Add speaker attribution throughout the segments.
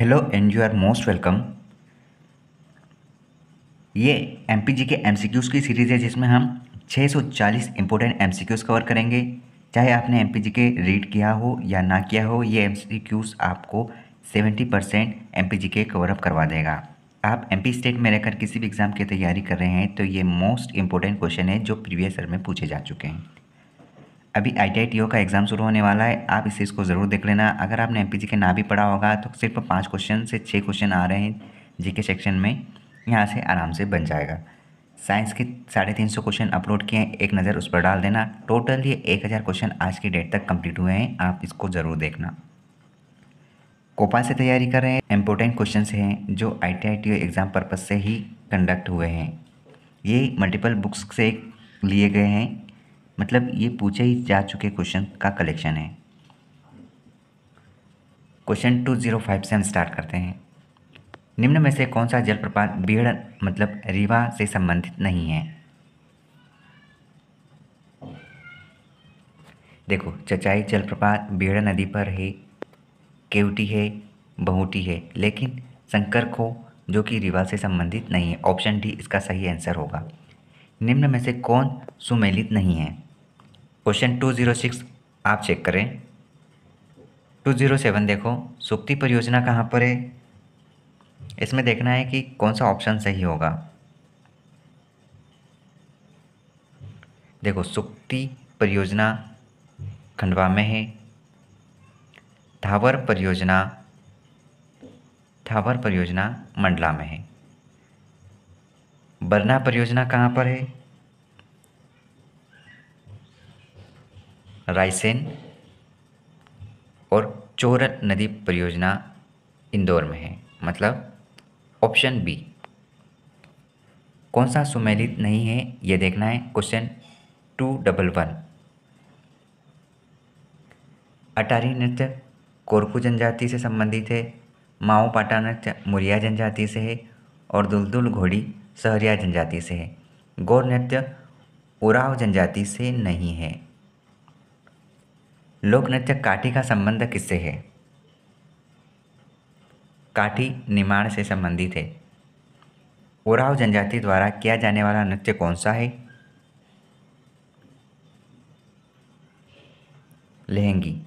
Speaker 1: hello and you are most welcome ये M K M की series है जिसमें हम 640 इंपॉर्टेंट एम कवर करेंगे चाहे आपने एम के रीड किया हो या ना किया हो ये एम आपको 70 परसेंट एम के कवरअप करवा देगा आप एम स्टेट में रहकर किसी भी एग्ज़ाम की तैयारी कर रहे हैं तो ये मोस्ट इंपॉर्टेंट क्वेश्चन है जो प्रीवियस ईयर में पूछे जा चुके हैं अभी आई का एग्ज़ाम शुरू होने वाला है आप इस चीज़ को ज़रूर देख लेना अगर आपने एम के ना भी पढ़ा होगा तो सिर्फ पाँच क्वेश्चन से छः क्वेश्चन आ रहे हैं जीके सेक्शन में यहाँ से आराम से बन जाएगा साइंस के साढ़े तीन सौ क्वेश्चन अपलोड किए हैं एक नज़र उस पर डाल देना टोटल ये एक हज़ार क्वेश्चन आज की डेट तक कंप्लीट हुए हैं आप इसको ज़रूर देखना कोपा से तैयारी कर रहे हैं इम्पोर्टेंट क्वेश्चन हैं जो आई टी एग्ज़ाम पर्पज़ से ही कंडक्ट हुए हैं ये मल्टीपल बुक्स से लिए गए हैं मतलब ये पूछे ही जा चुके क्वेश्चन का कलेक्शन है क्वेश्चन टू जीरो फाइव से हम स्टार्ट करते हैं निम्न में से कौन सा जलप्रपात बीड़ मतलब रीवा से संबंधित नहीं है देखो चचाई जलप्रपात बीड़ नदी पर है केवटी है बहुटी है लेकिन शंकर खो जो कि रीवा से संबंधित नहीं है ऑप्शन डी इसका सही आंसर होगा निम्न में से कौन सुमेलित नहीं है क्वेश्चन टू जीरो सिक्स आप चेक करें टू जीरो सेवन देखो सुक्ति परियोजना कहाँ पर है इसमें देखना है कि कौन सा ऑप्शन सही होगा देखो सुक्ति परियोजना खंडवा में है थावर परियोजना थावर परियोजना मंडला में है बरना परियोजना कहाँ पर है रायसेन और चोरन नदी परियोजना इंदौर में है मतलब ऑप्शन बी कौन सा सुमेलित नहीं है यह देखना है क्वेश्चन टू डबल वन अटारी नृत्य कोरकू जनजाति से संबंधित है माओ पाटा नृत्य मुरिया जनजाति से है और दुलदुल घोड़ी सहरिया जनजाति से है गौर नृत्य उराव जनजाति से नहीं है लोक नृत्य काठी का संबंध किससे है काठी निर्माण से संबंधित है उराव जनजाति द्वारा किया जाने वाला नृत्य कौन सा है लहंगी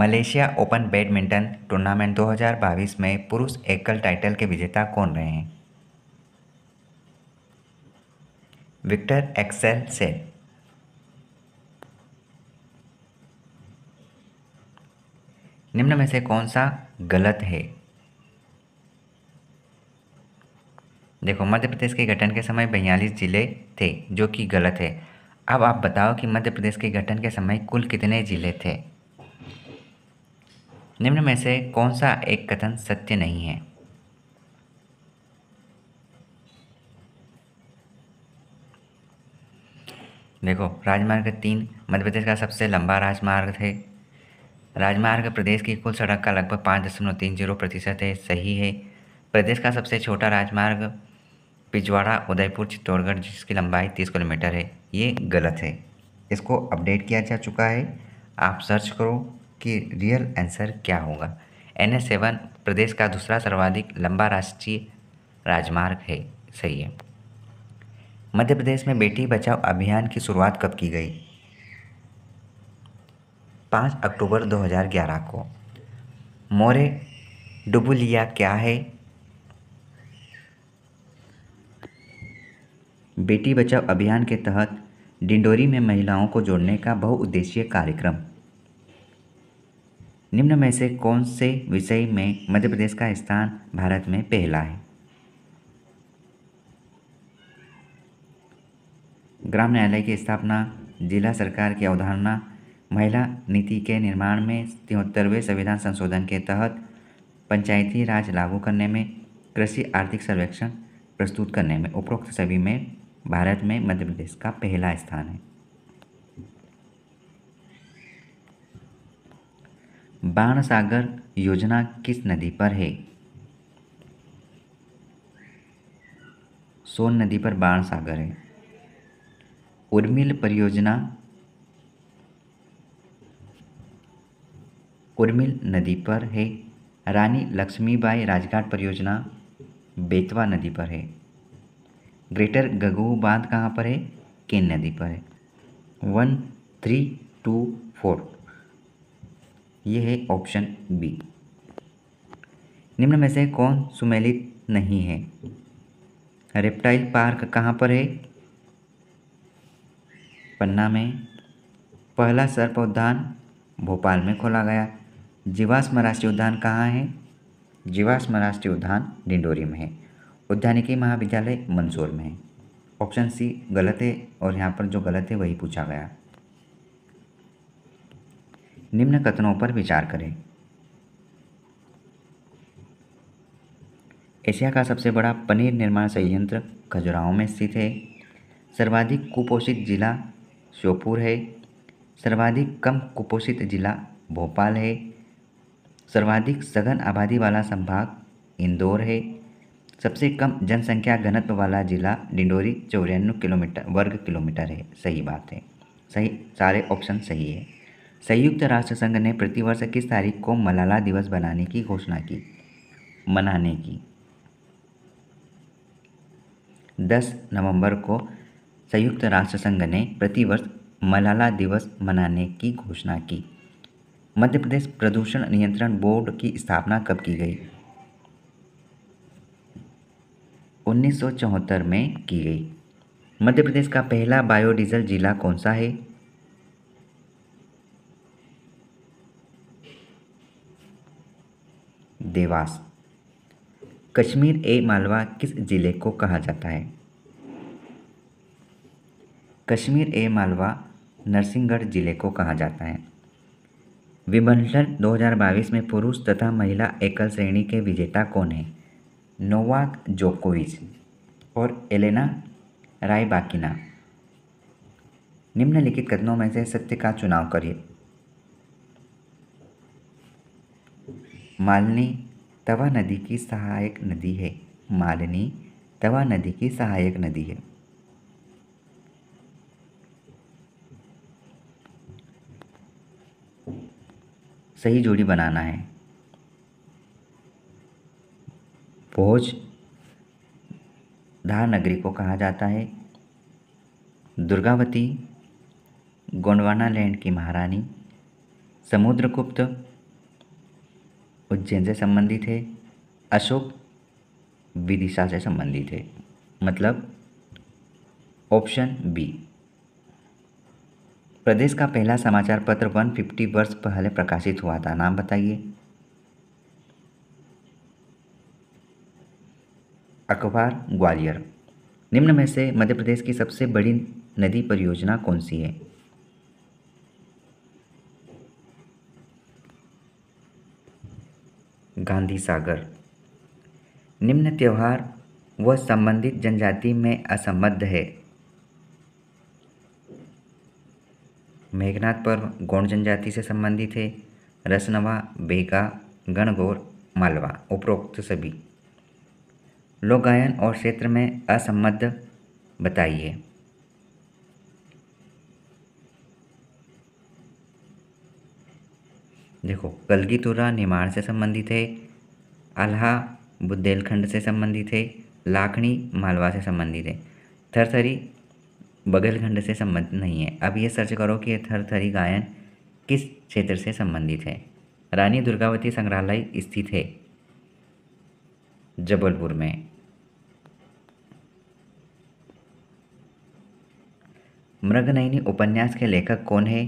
Speaker 1: मलेशिया ओपन बैडमिंटन टूर्नामेंट 2022 में पुरुष एकल टाइटल के विजेता कौन रहे हैं विक्टर एक्सेल सेल निम्न में से कौन सा गलत है देखो मध्य प्रदेश के गठन के समय बयालीस जिले थे जो कि गलत है अब आप बताओ कि मध्य प्रदेश के गठन के समय कुल कितने जिले थे निम्न में से कौन सा एक कथन सत्य नहीं है देखो राजमार्ग तीन मध्य प्रदेश का सबसे लंबा राजमार्ग है राजमार्ग प्रदेश की कुल सड़क का लगभग पाँच दशमलव तीन जीरो प्रतिशत है सही है प्रदेश का सबसे छोटा राजमार्ग पिछवाड़ा उदयपुर चित्तौड़गढ़ जिसकी लंबाई तीस किलोमीटर है ये गलत है इसको अपडेट किया जा चुका है आप सर्च करो कि रियल आंसर क्या होगा एन एस सेवन प्रदेश का दूसरा सर्वाधिक लंबा राष्ट्रीय राजमार्ग है सही है मध्य प्रदेश में बेटी बचाओ अभियान की शुरुआत कब की गई पाँच अक्टूबर 2011 को मोरे डुबुलिया क्या है बेटी बचाओ अभियान के तहत डिंडोरी में महिलाओं को जोड़ने का बहुउद्देशीय कार्यक्रम निम्न में से कौन से विषय में मध्य प्रदेश का स्थान भारत में पहला है ग्राम न्यायालय की स्थापना जिला सरकार की अवधारणा महिला नीति के निर्माण में तिहत्तरवें संविधान संशोधन के तहत पंचायती राज लागू करने में कृषि आर्थिक सर्वेक्षण प्रस्तुत करने में उपरोक्त सभी में भारत में मध्य प्रदेश का पहला स्थान है बाण सागर योजना किस नदी पर है सोन नदी पर बाण सागर है उर्मिल परियोजना उर्मिल नदी पर है रानी लक्ष्मीबाई राजघाट परियोजना बेतवा नदी पर है ग्रेटर गगो बांध कहाँ पर है केन नदी पर है वन थ्री टू फोर यह है ऑप्शन बी निम्न में से कौन सुमेलित नहीं है रेप्टाइल पार्क कहाँ पर है पन्ना में पहला सर्प उद्यान भोपाल में खोला गया जीवाश्म राष्ट्रीय उद्यान कहाँ है जीवाश्म राष्ट्रीय उद्यान डिंडोरी में है उद्यानिकी महाविद्यालय मंदसौर में है ऑप्शन सी गलत है और यहाँ पर जो गलत है वही पूछा गया निम्न कथनों पर विचार करें एशिया का सबसे बड़ा पनीर निर्माण संयंत्र खजुराहों में स्थित है सर्वाधिक कुपोषित जिला श्योपुर है सर्वाधिक कम कुपोषित जिला भोपाल है सर्वाधिक सघन आबादी वाला संभाग इंदौर है सबसे कम जनसंख्या घनत्व वाला जिला डिंडोरी चौरानवे किलोमीटर वर्ग किलोमीटर है सही बात है सही सारे ऑप्शन सही है संयुक्त राष्ट्र संघ ने प्रतिवर्ष किस तारीख को मलाला दिवस बनाने की घोषणा की मनाने की 10 नवंबर को संयुक्त राष्ट्र संघ ने प्रतिवर्ष मलाला दिवस मनाने की घोषणा की मध्य प्रदेश प्रदूषण नियंत्रण बोर्ड की स्थापना कब की गई उन्नीस में की गई मध्य प्रदेश का पहला बायोडीजल जिला कौन सा है देवास कश्मीर ए मालवा किस जिले को कहा जाता है कश्मीर ए मालवा नरसिंहगढ़ जिले को कहा जाता है विंबलडन 2022 में पुरुष तथा महिला एकल श्रेणी के विजेता कौन है नोवाक जोकोविच और एलेना रायबाकिना निम्नलिखित कथनों में से सत्य का चुनाव करिए मालनी तवा नदी की सहायक नदी है मालनी तवा नदी की सहायक नदी है सही जोड़ी बनाना है भोज धार नगरी को कहा जाता है दुर्गावती गोंडवाना लैंड की महारानी समुद्रगुप्त उज्जैन से संबंधित है अशोक विदिशा से संबंधित है मतलब ऑप्शन बी प्रदेश का पहला समाचार पत्र 150 वर्ष पहले प्रकाशित हुआ था नाम बताइए अखबार ग्वालियर निम्न में से मध्य प्रदेश की सबसे बड़ी नदी परियोजना कौन सी है गांधी सागर निम्न त्यौहार व संबंधित जनजाति में असंबद्ध है मेघनाथ पर्व गौण जनजाति से संबंधित है रसनवा बेगा गणगौर मालवा उपरोक्त सभी लोक गायन और क्षेत्र में असंबद्ध बताइए देखो कलगी तुरा निमाड़ से संबंधित है अल्हा बुद्धेलखंड से संबंधित है लाखनी मालवा से संबंधित है थरथरी बगलखंड से संबंधित नहीं है अब ये सर्च करो कि थरथरी गायन किस क्षेत्र से संबंधित है रानी दुर्गावती संग्रहालय स्थित है जबलपुर में मृगनयनी उपन्यास के लेखक कौन है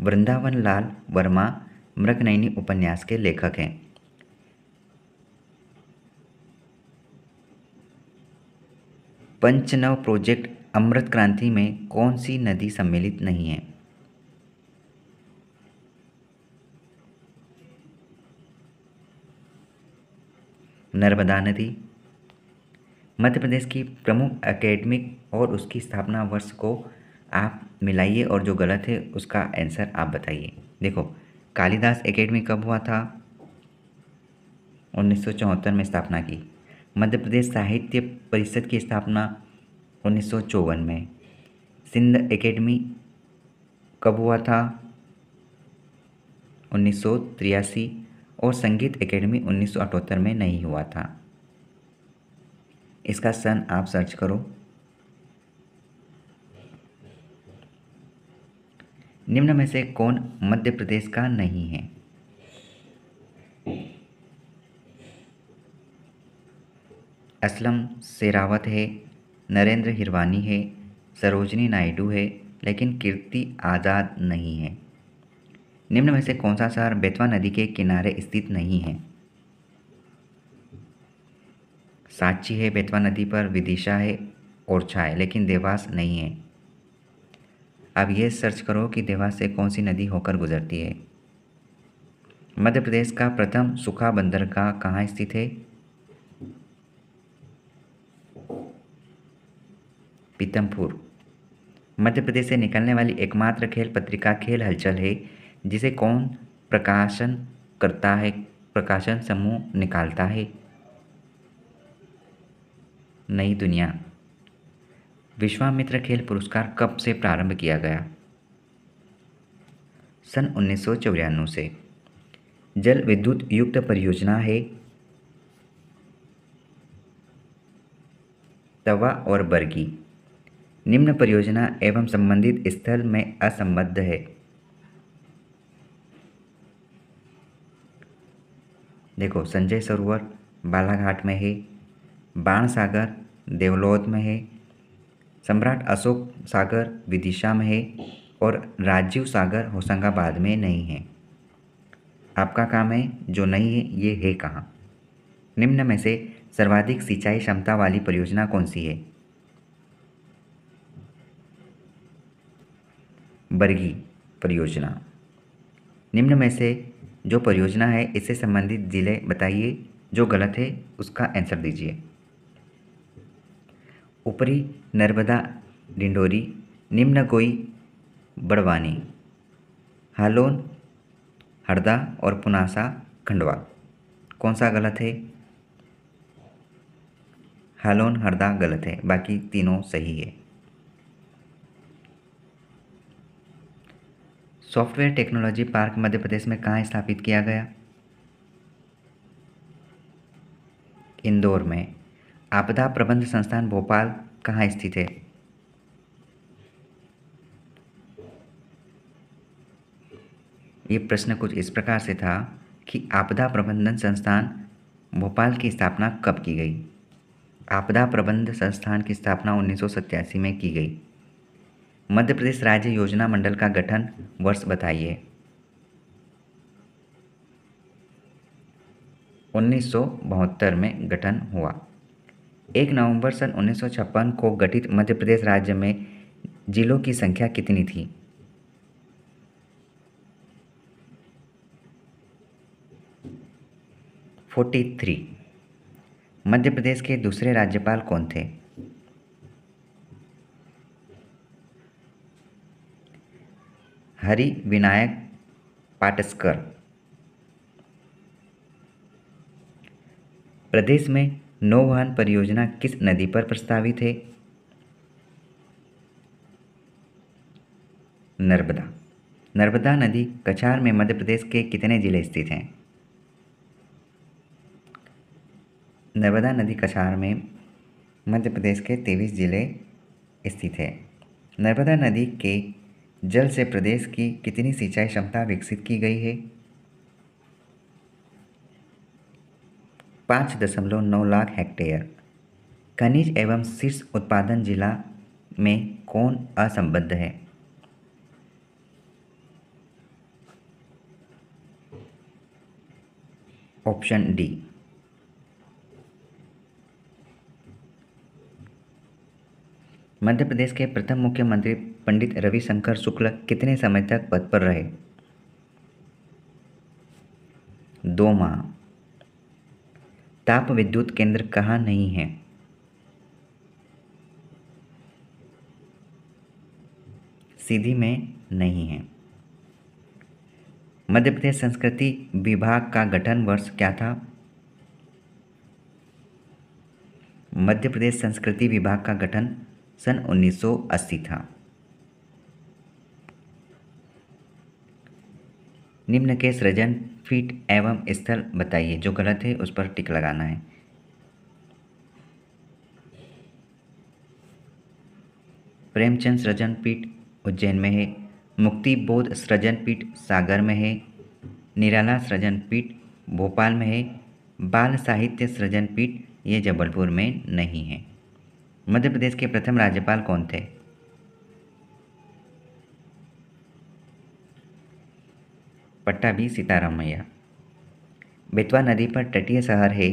Speaker 1: वृंदावन लाल वर्मा मृगनयनी उपन्यास के लेखक हैं पंचनव प्रोजेक्ट अमृत क्रांति में कौन सी नदी सम्मिलित नहीं है नर्मदा नदी मध्य प्रदेश की प्रमुख एकेडमिक और उसकी स्थापना वर्ष को आप मिलाइए और जो गलत है उसका आंसर आप बताइए देखो कालिदास एकेडमी कब हुआ था उन्नीस में स्थापना की मध्य प्रदेश साहित्य परिषद की स्थापना उन्नीस में सिंध एकेडमी कब हुआ था उन्नीस और संगीत एकेडमी उन्नीस में नहीं हुआ था इसका सन आप सर्च करो निम्न में से कौन मध्य प्रदेश का नहीं है असलम शेरावत है नरेंद्र हिरवानी है सरोजनी नायडू है लेकिन कीर्ति आज़ाद नहीं है निम्न में से कौन सा शहर बेतवा नदी के किनारे स्थित नहीं है साक्षी है बेतवा नदी पर विदिशा है ओरछा है लेकिन देवास नहीं है अब ये सर्च करो कि देवास से कौन सी नदी होकर गुजरती है मध्य प्रदेश का प्रथम सूखा बंदरगाह कहाँ स्थित है पीतमपुर मध्य प्रदेश से निकलने वाली एकमात्र खेल पत्रिका खेल हलचल है जिसे कौन प्रकाशन करता है प्रकाशन समूह निकालता है नई दुनिया विश्वामित्र खेल पुरस्कार कब से प्रारंभ किया गया सन उन्नीस से जल विद्युत युक्त परियोजना है तवा और बर्गी निम्न परियोजना एवं संबंधित स्थल में असंबद्ध है देखो संजय सरोवर बालाघाट में है बाण सागर देवलौत में है सम्राट अशोक सागर विदिशा में है और राजीव सागर होशंगाबाद में नहीं है आपका काम है जो नहीं है ये है कहाँ निम्न में से सर्वाधिक सिंचाई क्षमता वाली परियोजना कौन सी है बरगी परियोजना निम्न में से जो परियोजना है इससे संबंधित ज़िले बताइए जो गलत है उसका आंसर दीजिए ऊपरी नर्मदा डिंडोरी निम्न गोई बड़वानी हालोन हरदा और पुनासा खंडवा कौन सा गलत है हालोन हरदा गलत है बाकी तीनों सही है software technology park Madhya Pradesh में कहाँ स्थापित किया गया इंदौर में आपदा प्रबंध संस्थान भोपाल कहाँ स्थित है ये प्रश्न कुछ इस प्रकार से था कि आपदा प्रबंधन संस्थान भोपाल की स्थापना कब की गई आपदा प्रबंध संस्थान की स्थापना उन्नीस में की गई मध्य प्रदेश राज्य योजना मंडल का गठन वर्ष बताइए उन्नीस में गठन हुआ एक नवंबर सन उन्नीस को गठित मध्य प्रदेश राज्य में जिलों की संख्या कितनी थी फोर्टी थ्री मध्य प्रदेश के दूसरे राज्यपाल कौन थे हरि विनायक पाटस्कर प्रदेश में नौवहन परियोजना किस नदी पर प्रस्तावित है नर्मदा नर्मदा नदी कछार में मध्य प्रदेश के कितने जिले स्थित हैं नर्मदा नदी कछार में मध्य प्रदेश के तेईस जिले स्थित है नर्मदा नदी के जल से प्रदेश की कितनी सिंचाई क्षमता विकसित की गई है पाँच दशमलव नौ लाख हेक्टेयर खनिज एवं शीर्ष उत्पादन जिला में कौन असंबद्ध है ऑप्शन डी मध्य प्रदेश के प्रथम मुख्यमंत्री पंडित रविशंकर शुक्ल कितने समय तक पद पर रहे दो माह ताप विद्युत केंद्र कहाँ नहीं है सीधी में नहीं है मध्य प्रदेश संस्कृति विभाग का गठन वर्ष क्या था मध्य प्रदेश संस्कृति विभाग का गठन सन 1980 था निम्न के सृजन फीट एवं स्थल बताइए जो गलत है उस पर टिक लगाना है प्रेमचंद सृजन पीठ उज्जैन में है मुक्ति बोध सृजन पीठ सागर में है निराला सृजन पीठ भोपाल में है बाल साहित्य सृजन पीठ ये जबलपुर में नहीं है मध्य प्रदेश के प्रथम राज्यपाल कौन थे पट्टा बी सीतारामैया बेतवा नदी पर तटीय शहर है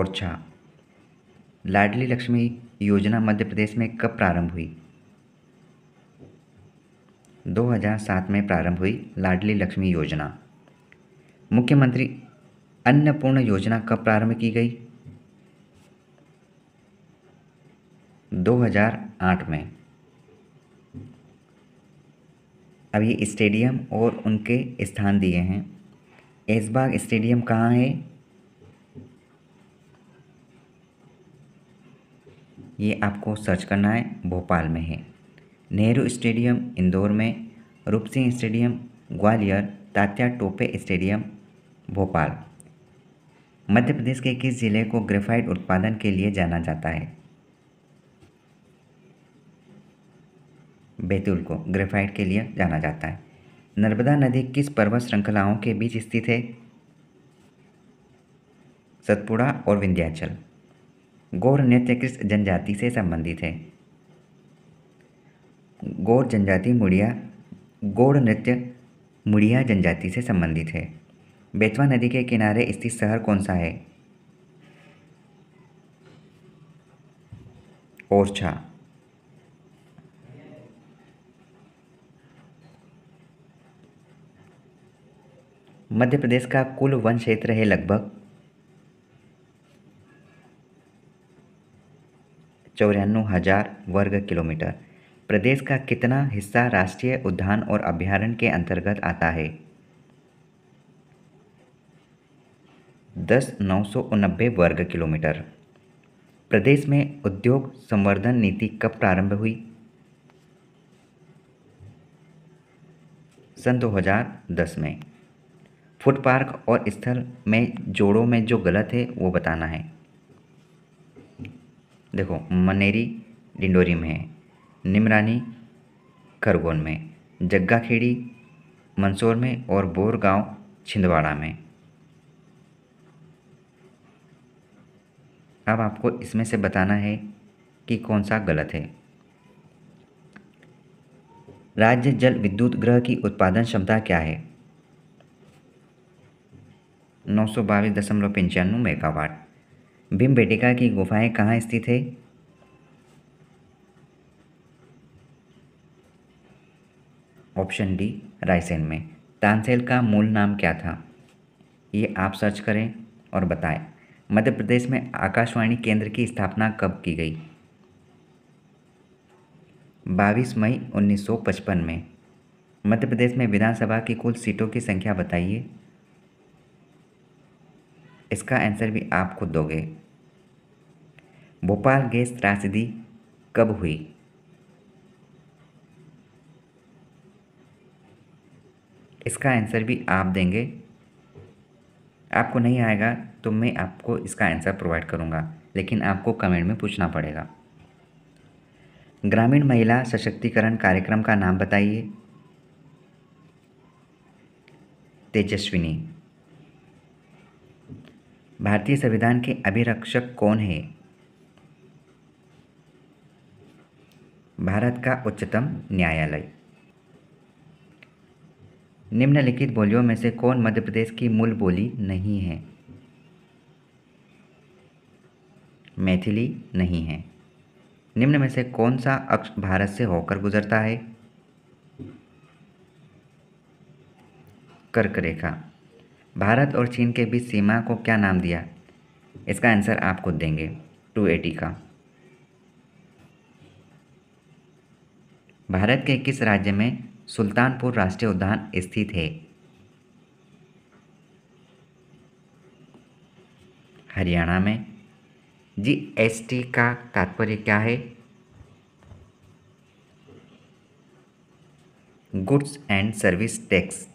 Speaker 1: ओरछा लाडली लक्ष्मी योजना मध्य प्रदेश में कब प्रारंभ हुई 2007 में प्रारंभ हुई लाडली लक्ष्मी योजना मुख्यमंत्री अन्नपूर्ण योजना कब प्रारंभ की गई 2008 में अब ये स्टेडियम और उनके स्थान दिए हैं एसबाग स्टेडियम कहाँ है ये आपको सर्च करना है भोपाल में है नेहरू स्टेडियम इंदौर में रूप सिंह स्टेडियम ग्वालियर तात्या टोपे स्टेडियम भोपाल मध्य प्रदेश के किस जिले को ग्रेफाइट उत्पादन के लिए जाना जाता है बैतूल को ग्रेफाइट के लिए जाना जाता है नर्मदा नदी किस पर्वत श्रृंखलाओं के बीच स्थित है सतपुड़ा और विंध्याचल गौर नृत्य किस जनजाति से संबंधित है गौर जनजाति मुड़िया गौर नृत्य मुड़िया जनजाति से संबंधित है बेतवा नदी के किनारे स्थित शहर कौन सा है ओरछा मध्य प्रदेश का कुल वन क्षेत्र है लगभग चौरानवे हजार वर्ग किलोमीटर प्रदेश का कितना हिस्सा राष्ट्रीय उद्यान और अभ्यारण्य के अंतर्गत आता है दस नौ सौ नब्बे वर्ग किलोमीटर प्रदेश में उद्योग संवर्धन नीति कब प्रारंभ हुई सन 2010 में फुट पार्क और स्थल में जोड़ों में जो गलत है वो बताना है देखो मनेरी डिंडोरी में है निमरानी खरगोन में जग्गाखेड़ी मंदसौर में और बोरगांव छिंदवाड़ा में अब आपको इसमें से बताना है कि कौन सा गलत है राज्य जल विद्युत ग्रह की उत्पादन क्षमता क्या है नौ सौ बाईस दशमलव पंचानवे मेगावाट भीम बेटिका की गुफाएं कहाँ स्थित है ऑप्शन डी रायसेन में तानसेल का मूल नाम क्या था ये आप सर्च करें और बताएं मध्य प्रदेश में आकाशवाणी केंद्र की स्थापना कब की गई बाईस मई 1955 में मध्य प्रदेश में विधानसभा की कुल सीटों की संख्या बताइए इसका आंसर भी आप खुद दोगे भोपाल गैस त्रासदी कब हुई इसका आंसर भी आप देंगे आपको नहीं आएगा तो मैं आपको इसका आंसर प्रोवाइड करूँगा लेकिन आपको कमेंट में पूछना पड़ेगा ग्रामीण महिला सशक्तिकरण कार्यक्रम का नाम बताइए तेजस्विनी भारतीय संविधान के अभिरक्षक कौन है भारत का उच्चतम न्यायालय निम्नलिखित बोलियों में से कौन मध्य प्रदेश की मूल बोली नहीं है मैथिली नहीं है निम्न में से कौन सा अक्ष भारत से होकर गुजरता है कर्क रेखा भारत और चीन के बीच सीमा को क्या नाम दिया इसका आंसर आप खुद देंगे 280 का भारत के किस राज्य में सुल्तानपुर राष्ट्रीय उद्यान स्थित है हरियाणा में जीएसटी का तात्पर्य क्या है गुड्स एंड सर्विस टैक्स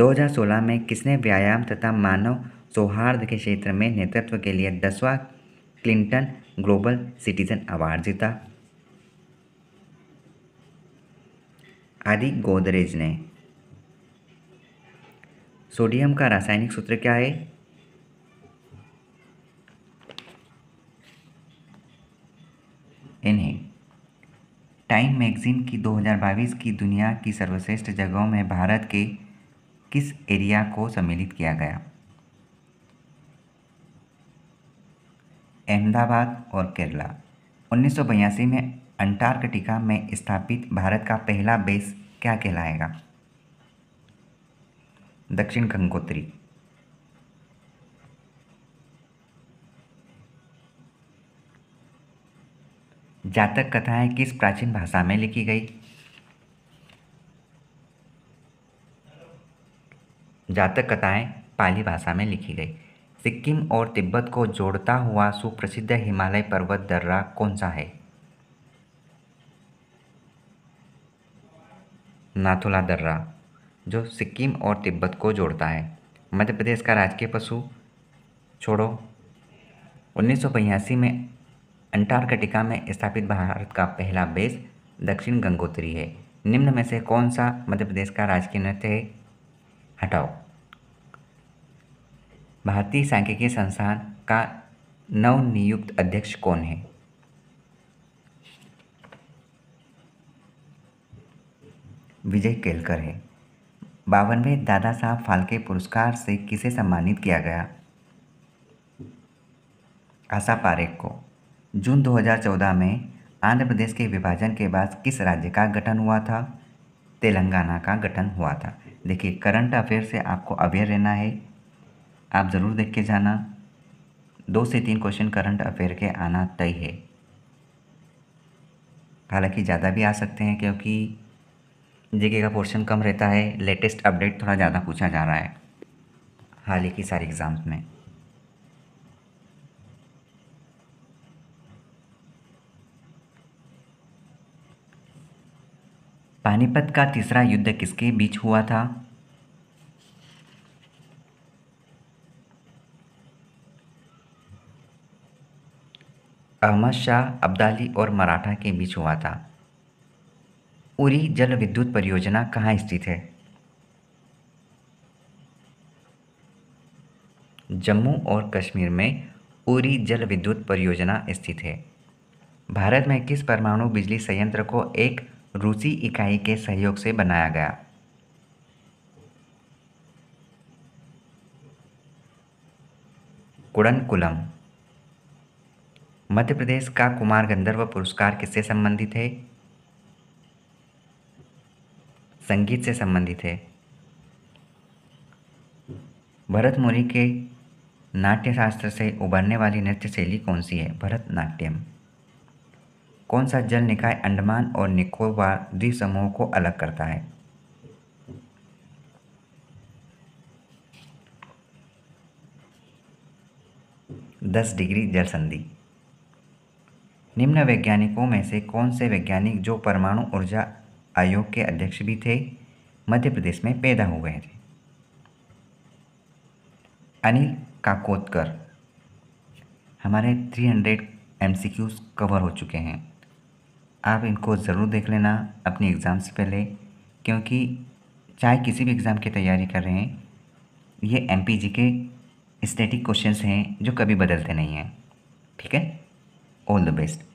Speaker 1: 2016 में किसने व्यायाम तथा मानव सौहार्द के क्षेत्र में नेतृत्व के लिए दसवां क्लिंटन ग्लोबल सिटीजन अवार्ड जीता आदि गोदरेज ने सोडियम का रासायनिक सूत्र क्या है इन्हें टाइम मैगजीन की 2022 की दुनिया की सर्वश्रेष्ठ जगहों में भारत के किस एरिया को सम्मिलित किया गया अहमदाबाद और केरला उन्नीस में अंटार्कटिका में स्थापित भारत का पहला बेस क्या कहलाएगा दक्षिण गंगोत्री जातक कथाएं किस प्राचीन भाषा में लिखी गई जातक कथाएं पाली भाषा में लिखी गई सिक्किम और तिब्बत को जोड़ता हुआ सुप्रसिद्ध हिमालय पर्वत दर्रा कौन सा है नाथुला दर्रा जो सिक्किम और तिब्बत को जोड़ता है मध्य प्रदेश का राजकीय पशु छोड़ो उन्नीस में अंटार्कटिका में स्थापित भारत का पहला बेस दक्षिण गंगोत्री है निम्न में से कौन सा मध्य प्रदेश का राजकीय नृत्य है हटाओ भारतीय सांख्यिकी संस्थान का नव नियुक्त अध्यक्ष कौन है विजय केलकर है बावनवें दादा साहब फाल्के पुरस्कार से किसे सम्मानित किया गया आशा पारेख को जून 2014 में आंध्र प्रदेश के विभाजन के बाद किस राज्य का गठन हुआ था तेलंगाना का गठन हुआ था देखिए करंट अफेयर से आपको अवेयर रहना है आप ज़रूर देख के जाना दो से तीन क्वेश्चन करंट अफेयर के आना तय है हालांकि ज़्यादा भी आ सकते हैं क्योंकि जीके का पोर्शन कम रहता है लेटेस्ट अपडेट थोड़ा ज़्यादा पूछा जा रहा है हाल ही के सारे एग्ज़ाम्स में पानीपत का तीसरा युद्ध किसके बीच हुआ था अहमद शाह अब्दाली और मराठा के बीच हुआ था उरी जल विद्युत परियोजना कहाँ स्थित है जम्मू और कश्मीर में उरी जल विद्युत परियोजना स्थित है भारत में किस परमाणु बिजली संयंत्र को एक रूसी इकाई के सहयोग से बनाया गया कुड़नकुलम मध्य प्रदेश का कुमार गंधर्व पुरस्कार किससे संबंधित है संगीत से संबंधित है भरत मुनि के नाट्यशास्त्र से उभरने वाली नृत्य शैली कौन सी है भरतनाट्यम कौन सा जल निकाय अंडमान और निकोबार द्वीप समूह को अलग करता है दस डिग्री जल संधि निम्न वैज्ञानिकों में से कौन से वैज्ञानिक जो परमाणु ऊर्जा आयोग के अध्यक्ष भी थे मध्य प्रदेश में पैदा हो गए थे अनिल काकोतकर हमारे 300 हंड्रेड एमसीक्यूज़ कवर हो चुके हैं आप इनको ज़रूर देख लेना अपने एग्ज़ाम से पहले क्योंकि चाहे किसी भी एग्ज़ाम की तैयारी कर रहे हैं ये एम के स्टैटिक क्वेश्चंस हैं जो कभी बदलते नहीं हैं ठीक है ऑल द बेस्ट